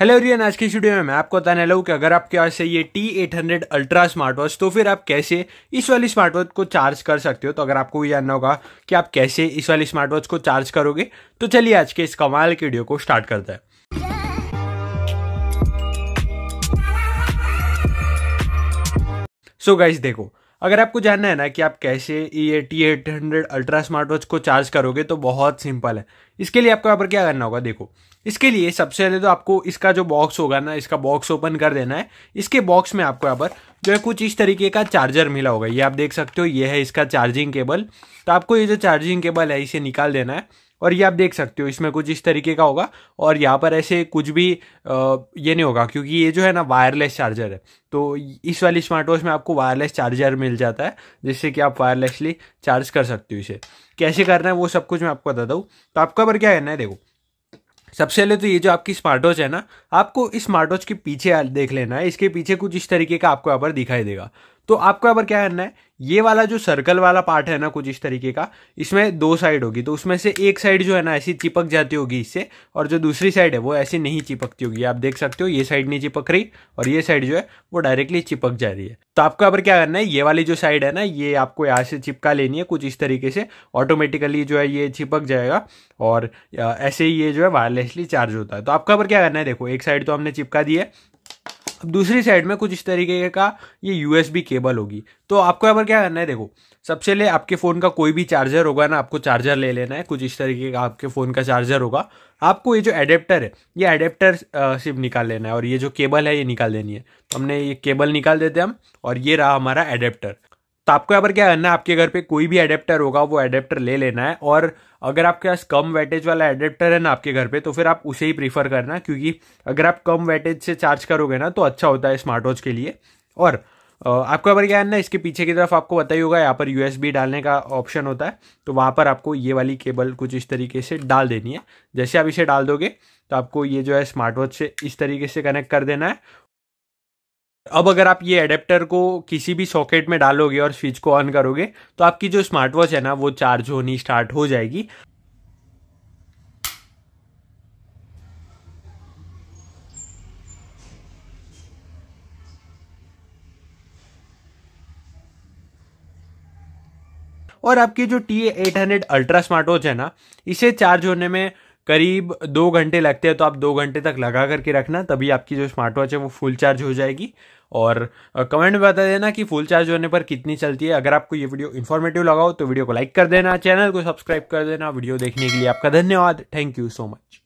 hello rayon आज की studio में मैं आपको बताने लगा कि अगर आपके पास है ये T eight hundred ultra smart watch तो फिर आप कैसे इस वाली स्मार्ट वॉच को चार्ज कर सकते हो तो अगर आपको ये जानना होगा कि आप कैसे इस वाली स्मार्ट वॉच को चार्ज करोगे तो चलिए आज के इस कमाल की वीडियो को स्टार्ट करते हैं सो so गाइज देखो अगर आपको जानना है ना कि आप कैसे ई T eight hundred ultra smart watch को चार्ज करोगे तो बहुत सिंपल है इसके लिए आपको यहाँ पर क्या करना होगा देखो इसके लिए सबसे पहले तो आपको इसका जो बॉक्स होगा ना इसका बॉक्स ओपन कर देना है इसके बॉक्स में आपको यहाँ पर जो है कुछ इस तरीके का चार्जर मिला होगा ये आप देख सकते हो ये है इसका चार्जिंग केबल तो आपको ये जो चार्जिंग केबल है इसे निकाल देना है और ये आप देख सकते हो इसमें कुछ इस तरीके का होगा और यहाँ पर ऐसे कुछ भी ये नहीं होगा क्योंकि ये जो है ना वायरलेस चार्जर है तो इस वाली स्मार्ट वॉच में आपको वायरलेस चार्जर मिल जाता है जिससे कि आप वायरलेसली चार्ज कर सकते हो इसे कैसे करना है वो सब कुछ मैं आपको बता दूँ तो आपको अब क्या करना है देखो सबसे पहले तो ये जो आपकी स्मार्ट वॉच है ना आपको इस स्मार्ट वॉच के पीछे देख लेना है इसके पीछे कुछ इस तरीके का आपको यहाँ पर दिखाई देगा तो आपको अब क्या करना है ये वाला जो सर्कल वाला पार्ट है ना कुछ इस तरीके का इसमें दो साइड होगी तो उसमें से एक साइड जो है ना ऐसी चिपक जाती होगी इससे और जो दूसरी साइड है वो ऐसी नहीं चिपकती होगी आप देख सकते हो ये साइड नहीं चिपक रही और ये साइड जो है वो डायरेक्टली चिपक जा रही है तो आपको अब क्या करना है ये वाली जो साइड है ना ये आपको यहाँ से चिपका लेनी है कुछ इस तरीके से ऑटोमेटिकली जो है ये चिपक जाएगा और ऐसे ही ये जो है वायरलेसली चार्ज होता है तो आपको अब क्या करना है देखो एक साइड तो हमने चिपका दी है अब दूसरी साइड में कुछ इस तरीके का ये यूएसबी केबल होगी तो आपको यहाँ पर क्या करना है देखो सबसे ले आपके फ़ोन का कोई भी चार्जर होगा ना आपको चार्जर ले लेना है कुछ इस तरीके का आपके फ़ोन का चार्जर होगा आपको ये जो एडेप्टर है ये एडेप्टर सिर्फ निकाल लेना है और ये जो केबल है ये निकाल देनी है तो हमने ये केबल निकाल देते हैं हम और ये रहा हमारा एडेप्टर तो आपको यहाँ पर क्या करना है आपके घर पे कोई भी एडेप्टर होगा वो एडेप्टर ले लेना है और अगर आपके पास कम वेटेज वाला एडेप्टर है ना आपके घर पे तो फिर आप उसे ही प्रीफर करना क्योंकि अगर आप कम वेटेज से चार्ज करोगे ना तो अच्छा होता है स्मार्ट वॉच के लिए और आपको यहाँ पर क्या करना है इसके पीछे की तरफ आपको बताइए होगा यहाँ पर यूएसबी डालने का ऑप्शन होता है तो वहाँ पर आपको ये वाली केबल कुछ इस तरीके से डाल देनी है जैसे आप इसे डाल दोगे तो आपको ये जो है स्मार्ट वॉच से इस तरीके से कनेक्ट कर देना है अब अगर आप ये एडेप्टर को किसी भी सॉकेट में डालोगे और स्विच को ऑन करोगे तो आपकी जो स्मार्ट वॉच है ना वो चार्ज होनी स्टार्ट हो जाएगी और आपकी जो T eight hundred ultra smart watch है ना इसे चार्ज होने में करीब दो घंटे लगते हैं तो आप दो घंटे तक लगा करके रखना तभी आपकी जो स्मार्ट वॉच है वो फुल चार्ज हो जाएगी और कमेंट में बता देना कि फुल चार्ज होने पर कितनी चलती है अगर आपको ये वीडियो इन्फॉर्मेटिव लगा हो तो वीडियो को लाइक कर देना चैनल को सब्सक्राइब कर देना वीडियो देखने के लिए आपका धन्यवाद थैंक यू सो मच